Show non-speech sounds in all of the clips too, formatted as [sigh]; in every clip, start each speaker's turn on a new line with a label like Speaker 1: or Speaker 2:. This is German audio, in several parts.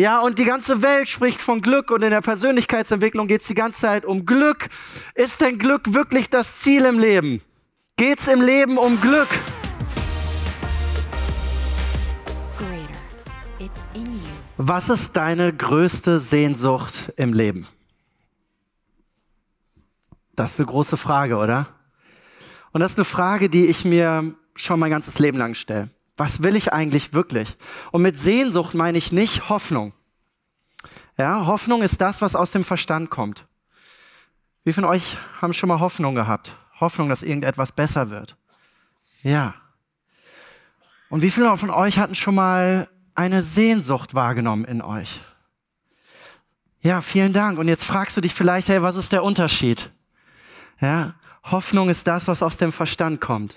Speaker 1: Ja, und die ganze Welt spricht von Glück und in der Persönlichkeitsentwicklung geht es die ganze Zeit um Glück. Ist denn Glück wirklich das Ziel im Leben? Geht es im Leben um Glück? Was ist deine größte Sehnsucht im Leben? Das ist eine große Frage, oder? Und das ist eine Frage, die ich mir schon mein ganzes Leben lang stelle. Was will ich eigentlich wirklich? Und mit Sehnsucht meine ich nicht Hoffnung. Ja, Hoffnung ist das, was aus dem Verstand kommt. Wie von euch haben schon mal Hoffnung gehabt? Hoffnung, dass irgendetwas besser wird. Ja. Und wie viele von euch hatten schon mal eine Sehnsucht wahrgenommen in euch? Ja, vielen Dank. Und jetzt fragst du dich vielleicht, hey, was ist der Unterschied? Ja, Hoffnung ist das, was aus dem Verstand kommt.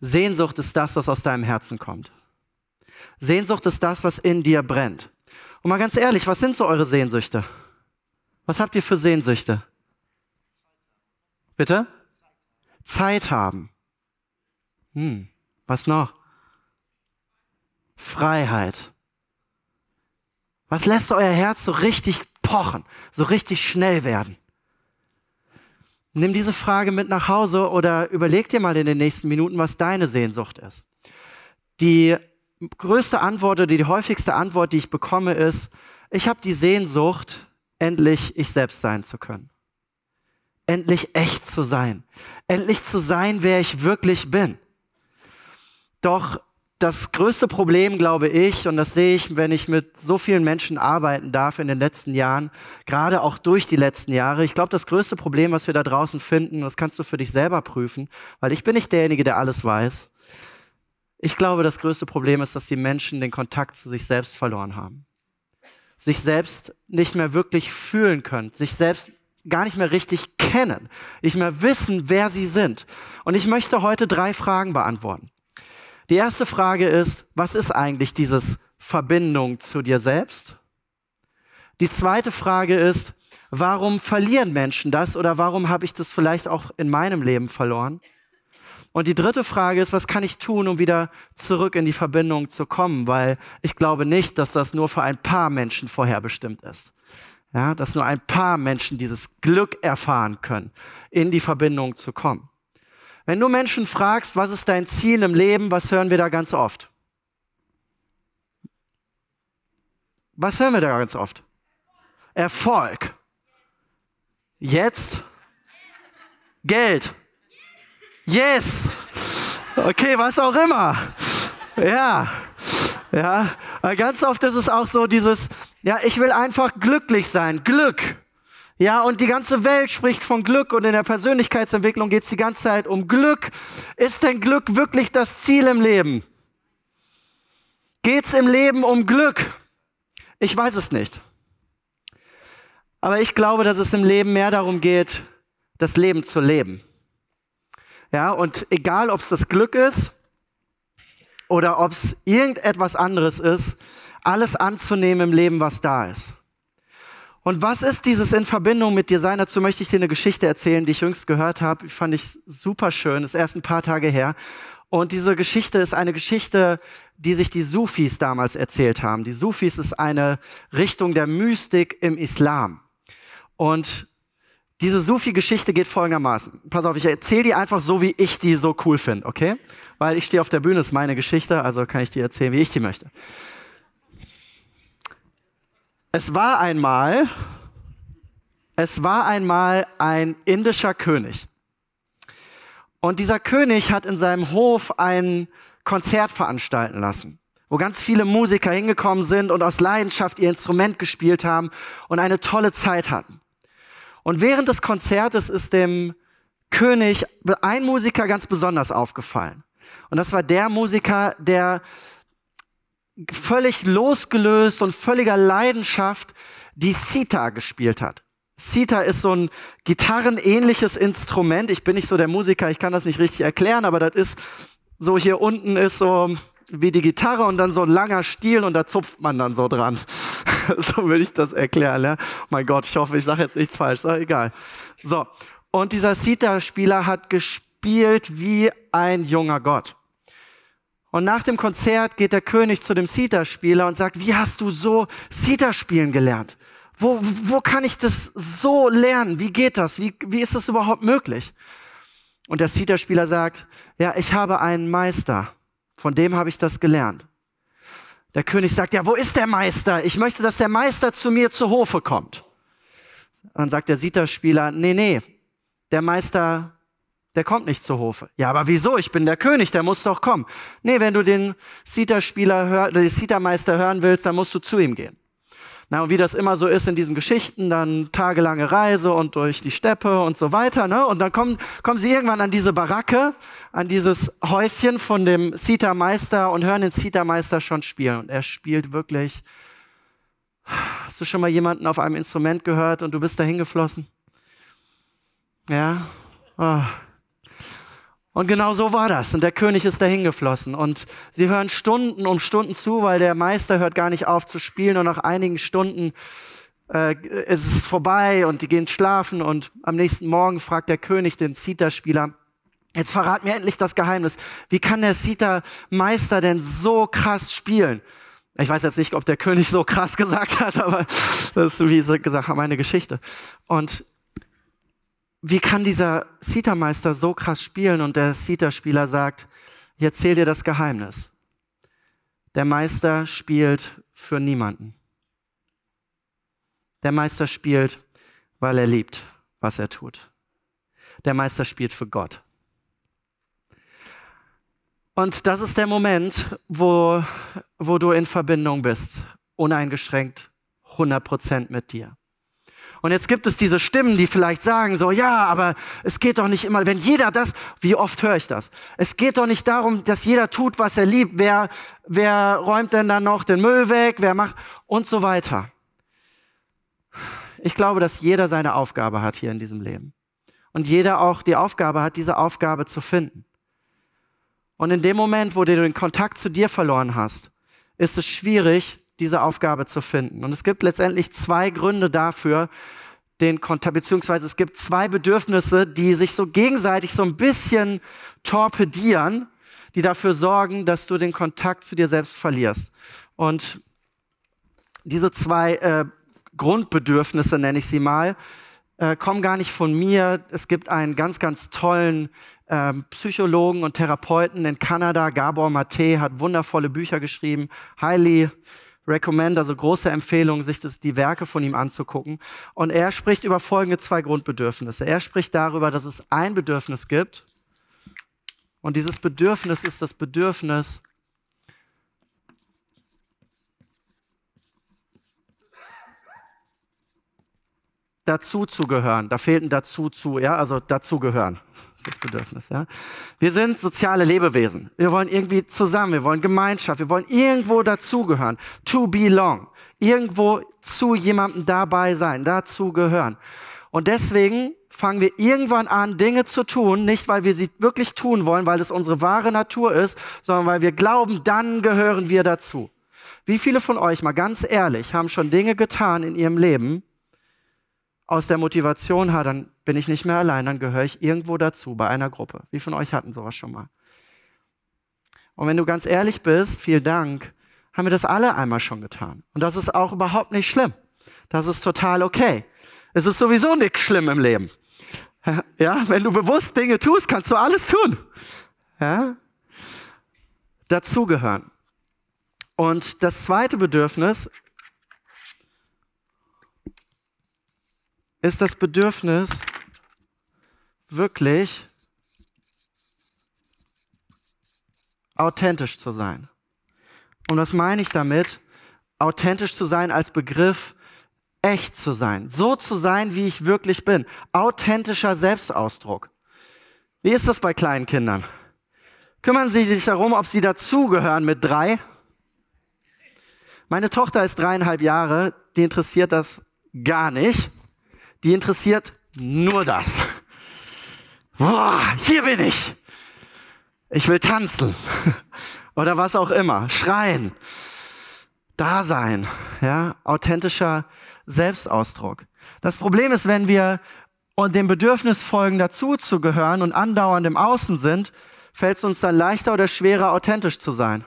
Speaker 1: Sehnsucht ist das, was aus deinem Herzen kommt. Sehnsucht ist das, was in dir brennt. Und mal ganz ehrlich, was sind so eure Sehnsüchte? Was habt ihr für Sehnsüchte? Bitte? Zeit haben. Hm, was noch? Freiheit. Was lässt euer Herz so richtig pochen, so richtig schnell werden? Nimm diese Frage mit nach Hause oder überleg dir mal in den nächsten Minuten, was deine Sehnsucht ist. Die größte Antwort oder die häufigste Antwort, die ich bekomme, ist, ich habe die Sehnsucht, endlich ich selbst sein zu können. Endlich echt zu sein. Endlich zu sein, wer ich wirklich bin. Doch das größte Problem, glaube ich, und das sehe ich, wenn ich mit so vielen Menschen arbeiten darf in den letzten Jahren, gerade auch durch die letzten Jahre, ich glaube, das größte Problem, was wir da draußen finden, das kannst du für dich selber prüfen, weil ich bin nicht derjenige, der alles weiß. Ich glaube, das größte Problem ist, dass die Menschen den Kontakt zu sich selbst verloren haben. Sich selbst nicht mehr wirklich fühlen können, sich selbst gar nicht mehr richtig kennen, nicht mehr wissen, wer sie sind. Und ich möchte heute drei Fragen beantworten. Die erste Frage ist, was ist eigentlich dieses Verbindung zu dir selbst? Die zweite Frage ist, warum verlieren Menschen das oder warum habe ich das vielleicht auch in meinem Leben verloren? Und die dritte Frage ist, was kann ich tun, um wieder zurück in die Verbindung zu kommen? Weil ich glaube nicht, dass das nur für ein paar Menschen vorherbestimmt ist. Ja, dass nur ein paar Menschen dieses Glück erfahren können, in die Verbindung zu kommen. Wenn du Menschen fragst, was ist dein Ziel im Leben, was hören wir da ganz oft? Was hören wir da ganz oft? Erfolg. Jetzt? Geld. Yes. Okay, was auch immer. Ja. Ja. Ganz oft ist es auch so dieses, ja, ich will einfach glücklich sein. Glück. Ja, und die ganze Welt spricht von Glück und in der Persönlichkeitsentwicklung geht es die ganze Zeit um Glück. Ist denn Glück wirklich das Ziel im Leben? Geht es im Leben um Glück? Ich weiß es nicht. Aber ich glaube, dass es im Leben mehr darum geht, das Leben zu leben. Ja, und egal, ob es das Glück ist oder ob es irgendetwas anderes ist, alles anzunehmen im Leben, was da ist. Und was ist dieses in Verbindung mit dir sein? Dazu möchte ich dir eine Geschichte erzählen, die ich jüngst gehört habe. Fand ich super schön. Ist erst ein paar Tage her. Und diese Geschichte ist eine Geschichte, die sich die Sufis damals erzählt haben. Die Sufis ist eine Richtung der Mystik im Islam. Und diese Sufi-Geschichte geht folgendermaßen. Pass auf, ich erzähle die einfach so, wie ich die so cool finde, okay? Weil ich stehe auf der Bühne, ist meine Geschichte, also kann ich die erzählen, wie ich die möchte. Es war einmal, es war einmal ein indischer König. Und dieser König hat in seinem Hof ein Konzert veranstalten lassen, wo ganz viele Musiker hingekommen sind und aus Leidenschaft ihr Instrument gespielt haben und eine tolle Zeit hatten. Und während des Konzertes ist dem König ein Musiker ganz besonders aufgefallen. Und das war der Musiker, der völlig losgelöst und völliger Leidenschaft die Sita gespielt hat. Sita ist so ein gitarrenähnliches Instrument. Ich bin nicht so der Musiker, ich kann das nicht richtig erklären, aber das ist so hier unten ist so wie die Gitarre und dann so ein langer Stiel und da zupft man dann so dran. [laughs] so würde ich das erklären. Ja? Oh mein Gott, ich hoffe, ich sage jetzt nichts falsch, aber egal. So, und dieser Sita-Spieler hat gespielt wie ein junger Gott. Und nach dem Konzert geht der König zu dem Sita-Spieler und sagt, wie hast du so Sita spielen gelernt? Wo, wo kann ich das so lernen? Wie geht das? Wie, wie ist das überhaupt möglich? Und der Sita-Spieler sagt, ja, ich habe einen Meister. Von dem habe ich das gelernt. Der König sagt, ja, wo ist der Meister? Ich möchte, dass der Meister zu mir zu Hofe kommt. Dann sagt der Sita-Spieler, nee, nee, der Meister der kommt nicht zu Hofe. Ja, aber wieso? Ich bin der König, der muss doch kommen. Nee, wenn du den Sita-Spieler hör, den Sita-Meister hören willst, dann musst du zu ihm gehen. Na, und wie das immer so ist in diesen Geschichten, dann tagelange Reise und durch die Steppe und so weiter, ne? Und dann kommen, kommen sie irgendwann an diese Baracke, an dieses Häuschen von dem Sita-Meister und hören den Sita-Meister schon spielen. Und er spielt wirklich, hast du schon mal jemanden auf einem Instrument gehört und du bist da hingeflossen? Ja? Oh. Und genau so war das. Und der König ist dahin geflossen. Und sie hören Stunden um Stunden zu, weil der Meister hört gar nicht auf zu spielen. Und nach einigen Stunden äh, ist es vorbei und die gehen schlafen. Und am nächsten Morgen fragt der König den zita spieler jetzt verrat mir endlich das Geheimnis. Wie kann der zita meister denn so krass spielen? Ich weiß jetzt nicht, ob der König so krass [laughs] gesagt hat, aber das ist, wie gesagt, meine Geschichte. Und wie kann dieser Sita-Meister so krass spielen? Und der Sita-Spieler sagt, ich erzähle dir das Geheimnis. Der Meister spielt für niemanden. Der Meister spielt, weil er liebt, was er tut. Der Meister spielt für Gott. Und das ist der Moment, wo, wo du in Verbindung bist, uneingeschränkt, 100% mit dir. Und jetzt gibt es diese Stimmen, die vielleicht sagen so, ja, aber es geht doch nicht immer, wenn jeder das, wie oft höre ich das? Es geht doch nicht darum, dass jeder tut, was er liebt. Wer, wer räumt denn dann noch den Müll weg? Wer macht und so weiter. Ich glaube, dass jeder seine Aufgabe hat hier in diesem Leben. Und jeder auch die Aufgabe hat, diese Aufgabe zu finden. Und in dem Moment, wo du den Kontakt zu dir verloren hast, ist es schwierig, diese Aufgabe zu finden. Und es gibt letztendlich zwei Gründe dafür, den Kontakt, beziehungsweise es gibt zwei Bedürfnisse, die sich so gegenseitig so ein bisschen torpedieren, die dafür sorgen, dass du den Kontakt zu dir selbst verlierst. Und diese zwei äh, Grundbedürfnisse, nenne ich sie mal, äh, kommen gar nicht von mir. Es gibt einen ganz, ganz tollen äh, Psychologen und Therapeuten in Kanada, Gabor Maté, hat wundervolle Bücher geschrieben, highly Recommend, also große Empfehlung, sich das, die Werke von ihm anzugucken. Und er spricht über folgende zwei Grundbedürfnisse. Er spricht darüber, dass es ein Bedürfnis gibt. Und dieses Bedürfnis ist das Bedürfnis dazuzugehören. Da fehlt ein dazu zu, ja, also dazugehören menschliches Bedürfnis. Ja? Wir sind soziale Lebewesen. Wir wollen irgendwie zusammen, wir wollen Gemeinschaft, wir wollen irgendwo dazugehören. To belong. Irgendwo zu jemandem dabei sein, dazugehören. Und deswegen fangen wir irgendwann an, Dinge zu tun, nicht weil wir sie wirklich tun wollen, weil es unsere wahre Natur ist, sondern weil wir glauben, dann gehören wir dazu. Wie viele von euch, mal ganz ehrlich, haben schon Dinge getan in ihrem Leben, aus der Motivation, ha, dann bin ich nicht mehr allein, dann gehöre ich irgendwo dazu, bei einer Gruppe. Wie von euch hatten sowas schon mal? Und wenn du ganz ehrlich bist, vielen Dank, haben wir das alle einmal schon getan. Und das ist auch überhaupt nicht schlimm. Das ist total okay. Es ist sowieso nichts schlimm im Leben. [laughs] Ja, wenn du bewusst Dinge tust, kannst du alles tun. Ja? Dazugehören. Und das zweite Bedürfnis ist das Bedürfnis wirklich authentisch zu sein. Und was meine ich damit? Authentisch zu sein als Begriff, echt zu sein, so zu sein, wie ich wirklich bin. Authentischer Selbstausdruck. Wie ist das bei kleinen Kindern? Kümmern Sie sich darum, ob Sie dazugehören mit drei? Meine Tochter ist dreieinhalb Jahre, die interessiert das gar nicht die interessiert nur das. Boah, hier bin ich. Ich will tanzen [laughs] oder was auch immer, schreien, da sein, ja, authentischer Selbstausdruck. Das Problem ist, wenn wir und dem Bedürfnis folgen, dazu zu gehören und andauernd im Außen sind, fällt es uns dann leichter oder schwerer, authentisch zu sein?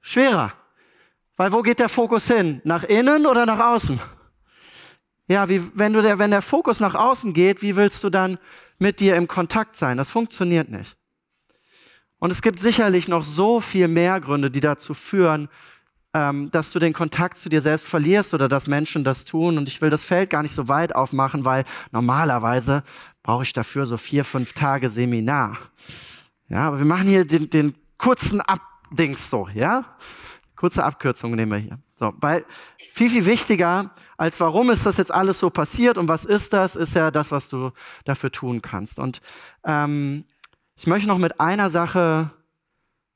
Speaker 1: Schwerer. Weil wo geht der Fokus hin? Nach innen oder nach außen? Ja, wie, wenn, du der, wenn der Fokus nach außen geht, wie willst du dann mit dir im Kontakt sein? Das funktioniert nicht. Und es gibt sicherlich noch so viel mehr Gründe, die dazu führen, ähm, dass du den Kontakt zu dir selbst verlierst oder dass Menschen das tun. Und ich will das Feld gar nicht so weit aufmachen, weil normalerweise brauche ich dafür so vier, fünf Tage Seminar. Ja, aber wir machen hier den, den kurzen Abdings so, ja? Kurze Abkürzung nehmen wir hier. So, weil viel, viel wichtiger als warum ist das jetzt alles so passiert und was ist das, ist ja das, was du dafür tun kannst. Und ähm, ich möchte noch mit einer Sache,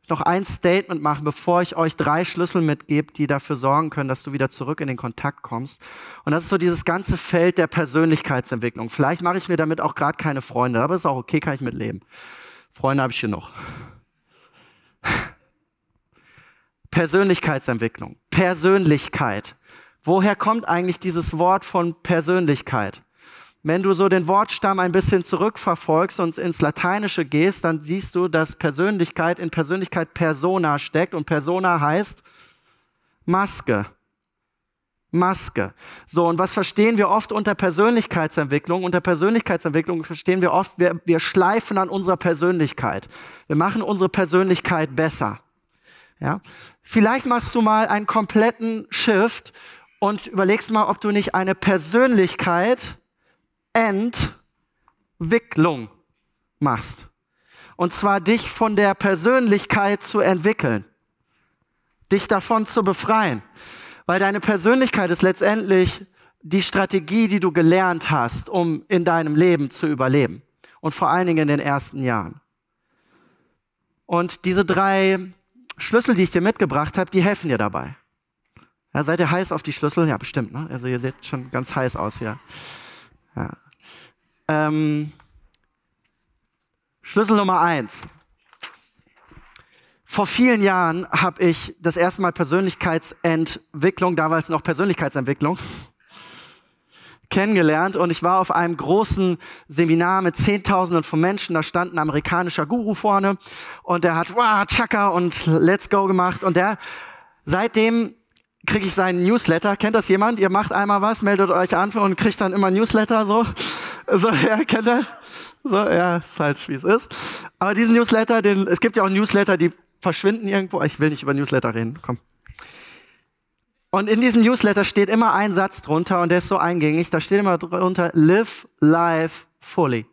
Speaker 1: noch ein Statement machen, bevor ich euch drei Schlüssel mitgebe, die dafür sorgen können, dass du wieder zurück in den Kontakt kommst. Und das ist so dieses ganze Feld der Persönlichkeitsentwicklung. Vielleicht mache ich mir damit auch gerade keine Freunde, aber ist auch okay, kann ich mitleben. Freunde habe ich hier noch. Persönlichkeitsentwicklung. Persönlichkeit. Woher kommt eigentlich dieses Wort von Persönlichkeit? Wenn du so den Wortstamm ein bisschen zurückverfolgst und ins Lateinische gehst, dann siehst du, dass Persönlichkeit in Persönlichkeit Persona steckt und Persona heißt Maske. Maske. So, und was verstehen wir oft unter Persönlichkeitsentwicklung? Unter Persönlichkeitsentwicklung verstehen wir oft, wir, wir schleifen an unserer Persönlichkeit. Wir machen unsere Persönlichkeit besser. Ja? Vielleicht machst du mal einen kompletten Shift und überlegst mal, ob du nicht eine Persönlichkeit Entwicklung machst. Und zwar dich von der Persönlichkeit zu entwickeln, dich davon zu befreien. Weil deine Persönlichkeit ist letztendlich die Strategie, die du gelernt hast, um in deinem Leben zu überleben. Und vor allen Dingen in den ersten Jahren. Und diese drei Schlüssel, die ich dir mitgebracht habe, die helfen dir dabei. Ja, seid ihr heiß auf die Schlüssel? Ja, bestimmt. Ne? Also ihr seht schon ganz heiß aus hier. Ja. Ähm, Schlüssel Nummer eins. Vor vielen Jahren habe ich das erste Mal Persönlichkeitsentwicklung, damals noch Persönlichkeitsentwicklung, kennengelernt und ich war auf einem großen Seminar mit Zehntausenden von Menschen. Da stand ein amerikanischer Guru vorne und der hat wow, Chaka und Let's Go gemacht und der seitdem kriege ich seinen Newsletter. Kennt das jemand? Ihr macht einmal was, meldet euch an und kriegt dann immer Newsletter so. So, ja, kennt er? So, ja, ist halt, wie es ist. Aber diesen Newsletter, den, es gibt ja auch Newsletter, die verschwinden irgendwo. Ich will nicht über Newsletter reden, komm. Und in diesem Newsletter steht immer ein Satz drunter und der ist so eingängig, da steht immer drunter, live life fully.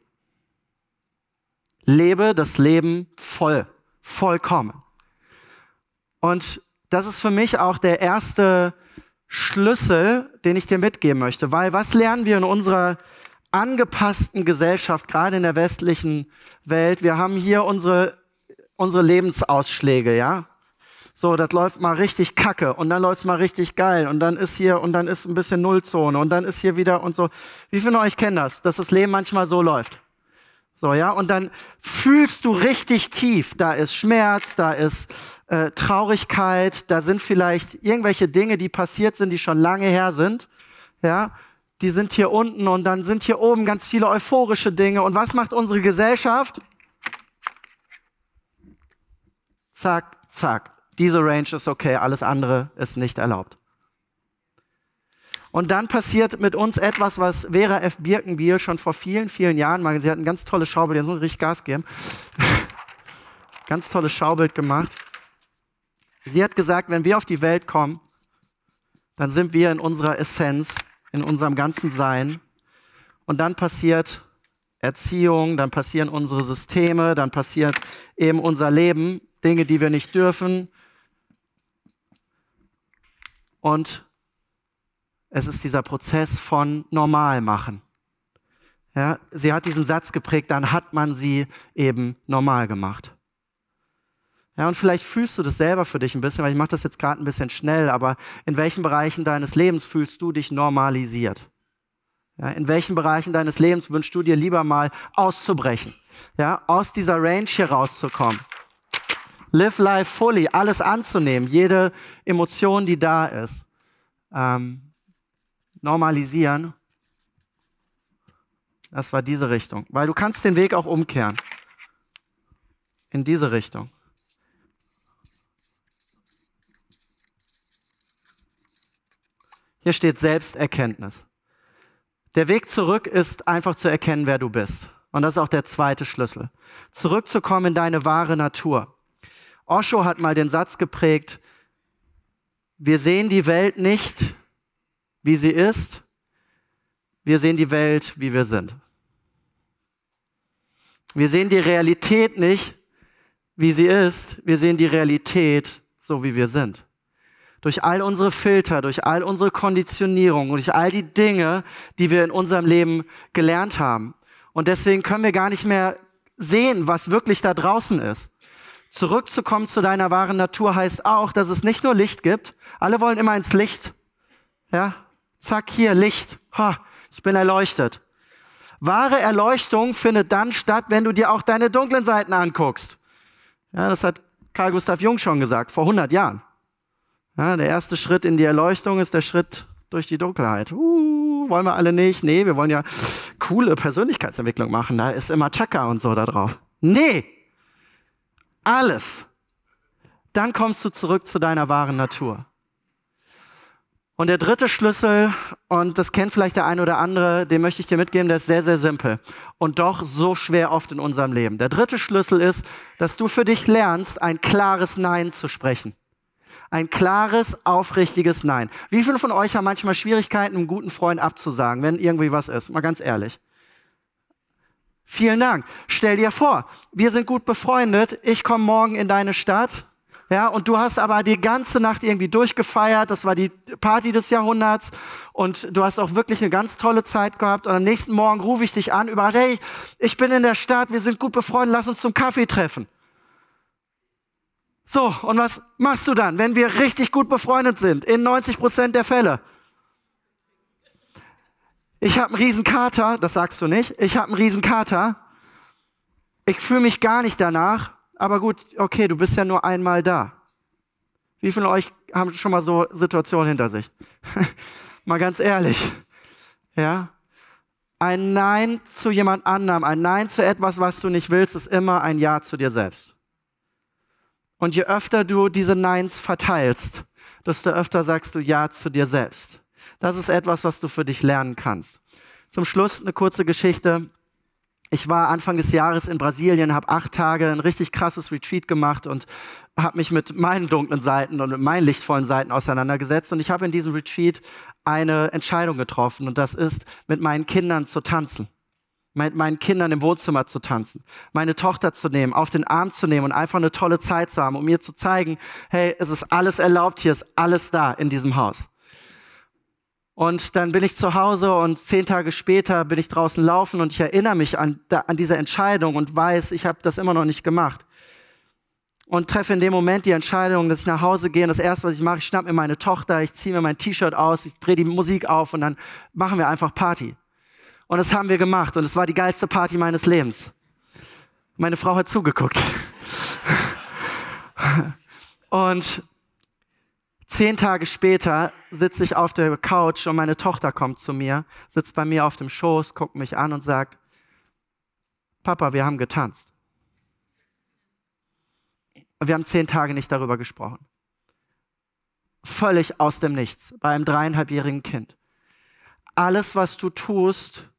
Speaker 1: Lebe das Leben voll, vollkommen. Und das ist für mich auch der erste Schlüssel, den ich dir mitgeben möchte, weil was lernen wir in unserer angepassten Gesellschaft, gerade in der westlichen Welt? Wir haben hier unsere, unsere Lebensausschläge, ja? So, das läuft mal richtig kacke und dann läuft es mal richtig geil und dann ist hier und dann ist ein bisschen Nullzone und dann ist hier wieder und so. Wie viele von euch kennen das, dass das Leben manchmal so läuft? So, ja, und dann fühlst du richtig tief, da ist Schmerz, da ist äh, Traurigkeit, da sind vielleicht irgendwelche Dinge, die passiert sind, die schon lange her sind, ja, die sind hier unten und dann sind hier oben ganz viele euphorische Dinge. Und was macht unsere Gesellschaft? Zack, zack, diese Range ist okay, alles andere ist nicht erlaubt. Und dann passiert mit uns etwas, was Vera F. Birkenbiel schon vor vielen, vielen Jahren mal, sie hat ein ganz tolles Schaubild, jetzt muss ich richtig Gas geben, [laughs] ganz tolles Schaubild gemacht. Sie hat gesagt, wenn wir auf die Welt kommen, dann sind wir in unserer Essenz, in unserem ganzen Sein. Und dann passiert Erziehung, dann passieren unsere Systeme, dann passiert eben unser Leben, Dinge, die wir nicht dürfen, und es ist dieser Prozess von normal machen. Ja, sie hat diesen Satz geprägt, dann hat man sie eben normal gemacht. Ja, und vielleicht fühlst du das selber für dich ein bisschen, weil ich mache das jetzt gerade ein bisschen schnell, aber in welchen Bereichen deines Lebens fühlst du dich normalisiert? Ja, in welchen Bereichen deines Lebens wünschst du dir lieber mal auszubrechen? Ja, aus dieser Range hier rauszukommen? live life fully, alles anzunehmen, jede Emotion, die da ist, ähm, normalisieren. Das war diese Richtung. Weil du kannst den Weg auch umkehren. In diese Richtung. Hier steht Selbsterkenntnis. Der Weg zurück ist einfach zu erkennen, wer du bist. Und das ist auch der zweite Schlüssel. Zurückzukommen in deine wahre Natur. Osho hat mal den Satz geprägt, wir sehen die Welt nicht, wie sie ist, wir sehen die Welt, wie wir sind. Wir sehen die Realität nicht, wie sie ist, wir sehen die Realität, so wie wir sind. Durch all unsere Filter, durch all unsere Konditionierung, durch all die Dinge, die wir in unserem Leben gelernt haben. Und deswegen können wir gar nicht mehr sehen, was wirklich da draußen ist. Zurückzukommen zu deiner wahren Natur heißt auch, dass es nicht nur Licht gibt. Alle wollen immer ins Licht. Ja? Zack, hier, Licht. Ha, ich bin erleuchtet. Wahre Erleuchtung findet dann statt, wenn du dir auch deine dunklen Seiten anguckst. Ja, das hat Karl Gustav Jung schon gesagt, vor 100 Jahren. Ja, der erste Schritt in die Erleuchtung ist der Schritt durch die Dunkelheit. Uh, wollen wir alle nicht? Nee, wir wollen ja coole Persönlichkeitsentwicklung machen. Da ist immer Chaka und so da drauf. Nee, alles, dann kommst du zurück zu deiner wahren Natur. Und der dritte Schlüssel, und das kennt vielleicht der eine oder andere, den möchte ich dir mitgeben, der ist sehr, sehr simpel und doch so schwer oft in unserem Leben. Der dritte Schlüssel ist, dass du für dich lernst, ein klares Nein zu sprechen. Ein klares, aufrichtiges Nein. Wie viele von euch haben manchmal Schwierigkeiten, einem guten Freund abzusagen, wenn irgendwie was ist? Mal ganz ehrlich. Vielen Dank. Stell dir vor, wir sind gut befreundet. Ich komme morgen in deine Stadt. Ja, und du hast aber die ganze Nacht irgendwie durchgefeiert. Das war die Party des Jahrhunderts. Und du hast auch wirklich eine ganz tolle Zeit gehabt. Und am nächsten Morgen rufe ich dich an über, hey, ich bin in der Stadt. Wir sind gut befreundet. Lass uns zum Kaffee treffen. So. Und was machst du dann, wenn wir richtig gut befreundet sind? In 90 Prozent der Fälle ich habe einen Riesenkater, das sagst du nicht, ich habe einen Riesenkater, ich fühle mich gar nicht danach, aber gut, okay, du bist ja nur einmal da. Wie viele von euch haben schon mal so Situationen hinter sich? [laughs] mal ganz ehrlich. Ja? Ein Nein zu jemand anderem, ein Nein zu etwas, was du nicht willst, ist immer ein Ja zu dir selbst. Und je öfter du diese Neins verteilst, desto öfter sagst du Ja zu dir selbst. Das ist etwas, was du für dich lernen kannst. Zum Schluss eine kurze Geschichte. Ich war Anfang des Jahres in Brasilien, habe acht Tage ein richtig krasses Retreat gemacht und habe mich mit meinen dunklen Seiten und mit meinen lichtvollen Seiten auseinandergesetzt. Und ich habe in diesem Retreat eine Entscheidung getroffen und das ist, mit meinen Kindern zu tanzen mit meinen Kindern im Wohnzimmer zu tanzen, meine Tochter zu nehmen, auf den Arm zu nehmen und einfach eine tolle Zeit zu haben, um ihr zu zeigen, hey, es ist alles erlaubt, hier ist alles da in diesem Haus. Und dann bin ich zu Hause und zehn Tage später bin ich draußen laufen und ich erinnere mich an, an diese Entscheidung und weiß, ich habe das immer noch nicht gemacht. Und treffe in dem Moment die Entscheidung, dass ich nach Hause gehe und das Erste, was ich mache, ich schnapp mir meine Tochter, ich ziehe mir mein T-Shirt aus, ich drehe die Musik auf und dann machen wir einfach Party. Und das haben wir gemacht und es war die geilste Party meines Lebens. Meine Frau hat zugeguckt. [laughs] und Zehn Tage später sitze ich auf der Couch und meine Tochter kommt zu mir, sitzt bei mir auf dem Schoß, guckt mich an und sagt, Papa, wir haben getanzt. Wir haben zehn Tage nicht darüber gesprochen. Völlig aus dem Nichts, bei einem dreieinhalbjährigen Kind. Alles, was du tust,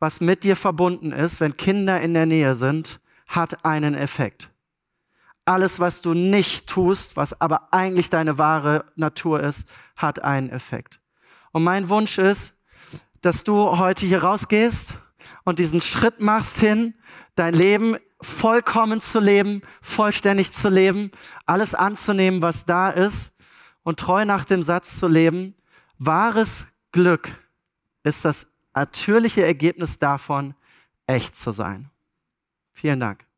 Speaker 1: was mit dir verbunden ist, wenn Kinder in der Nähe sind, hat einen Effekt. Alles, was du nicht tust, was aber eigentlich deine wahre Natur ist, hat einen Effekt. Und mein Wunsch ist, dass du heute hier rausgehst und diesen Schritt machst hin, dein Leben vollkommen zu leben, vollständig zu leben, alles anzunehmen, was da ist und treu nach dem Satz zu leben. Wahres Glück ist das natürliche Ergebnis davon, echt zu sein. Vielen Dank.